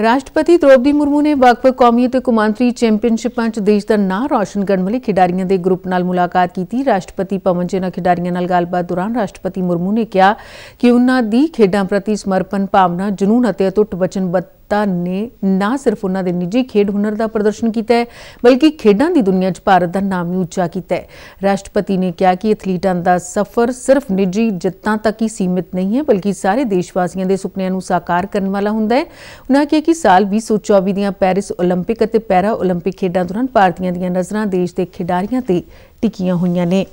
ਰਾਸ਼ਟਰਪਤੀ ਦ੍ਰੋਪਦੀ ਮੁਰਮੂ ਨੇ ਵਕਫ ਕੌਮੀ ਤੇ ਕੁਮਾਂਤਰੀ ਚੈਂਪੀਅਨਸ਼ਿਪਾਂ 'ਚ ਦੇਸ਼ ਦਾ ਨਾਂ ਰੌਸ਼ਨ ਕਰਨ ਵਾਲੇ ਖਿਡਾਰੀਆਂ ਦੇ ਗਰੁੱਪ ਨਾਲ ਮੁਲਾਕਾਤ ਕੀਤੀ ਰਾਸ਼ਟਰਪਤੀ ਭਵਨ 'ਚ ਇਹਨਾਂ ਖਿਡਾਰੀਆਂ ਨਾਲ ਗੱਲਬਾਤ ਦੌਰਾਨ ਰਾਸ਼ਟਰਪਤੀ ਮੁਰਮੂ ਨੇ ਕਿਹਾ ਕਿ ਉਹਨਾਂ ਦੀ ਖੇਡਾਂ ਪ੍ਰਤੀ ਸਮਰਪਣ ਭਾਵਨਾ ਜਨੂਨ ਅਤੇ ਅਟੁੱਟ ਵਚਨਬੱਧ ਗੁਪਤਾ ਨੇ ਨਾ ਸਿਰਫ ਉਹਨਾਂ ਦੇ ਨਿੱਜੀ ਖੇਡ ਹੁਨਰ ਦਾ ਪ੍ਰਦਰਸ਼ਨ ਕੀਤਾ ਹੈ ਬਲਕਿ ਖੇਡਾਂ ਦੀ ਦੁਨੀਆ 'ਚ ਭਾਰਤ ਦਾ ਨਾਮ ਵੀ ਉੱਚਾ ਕੀਤਾ ਹੈ ਰਾਸ਼ਟਰਪਤੀ ਨੇ ਕਿਹਾ ਕਿ ਐਥਲੀਟਾਂ ਦਾ ਸਫ਼ਰ ਸਿਰਫ ਨਿੱਜੀ ਜਿੱਤਾਂ ਤੱਕ ਹੀ ਸੀਮਿਤ ਨਹੀਂ ਹੈ ਬਲਕਿ ਸਾਰੇ ਦੇਸ਼ ਵਾਸੀਆਂ ਦੇ ਸੁਪਨਿਆਂ ਨੂੰ ਸਾਕਾਰ ਕਰਨ ਵਾਲਾ ਹੁੰਦਾ ਹੈ ਉਹਨਾਂ ਕਿਹਾ ਕਿ ਸਾਲ 2024 ਦੀਆਂ ਪੈਰਿਸ 올림픽 ਅਤੇ ਪੈਰਾ 올림픽 ਖੇਡਾਂ ਦੌਰਾਨ ਭਾਰਤੀਆਂ ਦੀਆਂ ਨਜ਼ਰਾਂ ਦੇਸ਼ ਦੇ ਖਿਡਾਰੀਆਂ ਤੇ ਟਿਕੀਆਂ ਹੋਈਆਂ ਨੇ